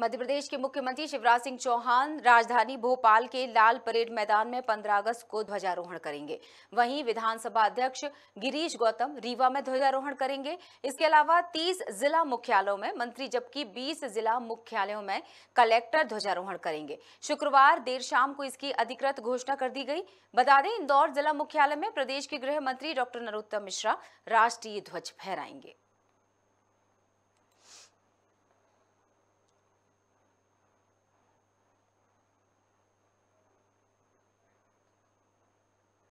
मध्य प्रदेश के मुख्यमंत्री शिवराज सिंह चौहान राजधानी भोपाल के लाल परेड मैदान में 15 अगस्त को ध्वजारोहण करेंगे वहीं विधानसभा अध्यक्ष गिरीश गौतम रीवा में ध्वजारोहण करेंगे इसके अलावा 30 जिला मुख्यालयों में मंत्री जबकि 20 जिला मुख्यालयों में कलेक्टर ध्वजारोहण करेंगे शुक्रवार देर शाम को इसकी अधिकृत घोषणा कर दी गई बता दें इंदौर जिला मुख्यालय में प्रदेश के गृह मंत्री डॉक्टर नरोत्तम मिश्रा राष्ट्रीय ध्वज फहराएंगे